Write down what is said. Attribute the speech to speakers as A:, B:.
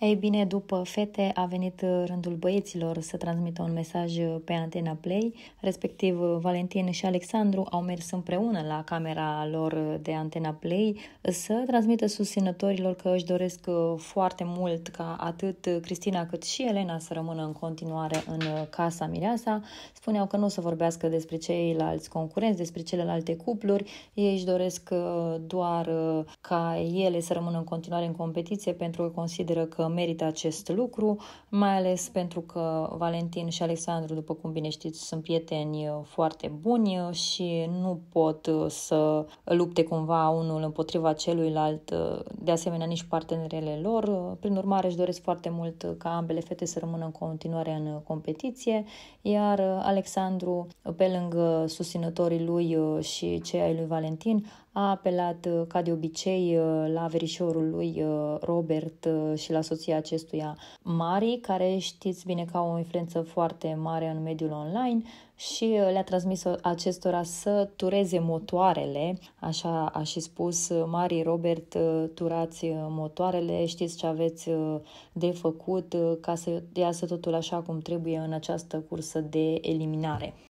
A: Ei bine, după fete a venit uh, rândul băieților să transmită un mesaj uh, pe antena Play, respectiv uh, Valentin și Alexandru au mers împreună la camera lor de antena Play să transmită susținătorilor că își doresc foarte mult ca atât Cristina cât și Elena să rămână în continuare în Casa Mireasa. Spuneau că nu o să vorbească despre ceilalți concurenți, despre celelalte cupluri, ei își doresc doar ca ele să rămână în continuare în competiție pentru că consideră că merită acest lucru, mai ales pentru că Valentin și Alexandru, după cum bine știți, sunt prieteni uh, foarte buni uh, și nu pot uh, să lupte cumva unul împotriva celuilalt, de asemenea nici partenerele lor. Prin urmare, își doresc foarte mult ca ambele fete să rămână în continuare în competiție, iar Alexandru, pe lângă susținătorii lui și cei ai lui Valentin, a apelat ca de obicei la verișorul lui Robert și la soț soția acestuia Mari, care știți bine că au o influență foarte mare în mediul online și uh, le-a transmis uh, acestora să tureze motoarele, așa a și spus uh, Mari Robert, turați motoarele, știți ce aveți de făcut ca să iasă totul așa cum trebuie în această cursă de eliminare.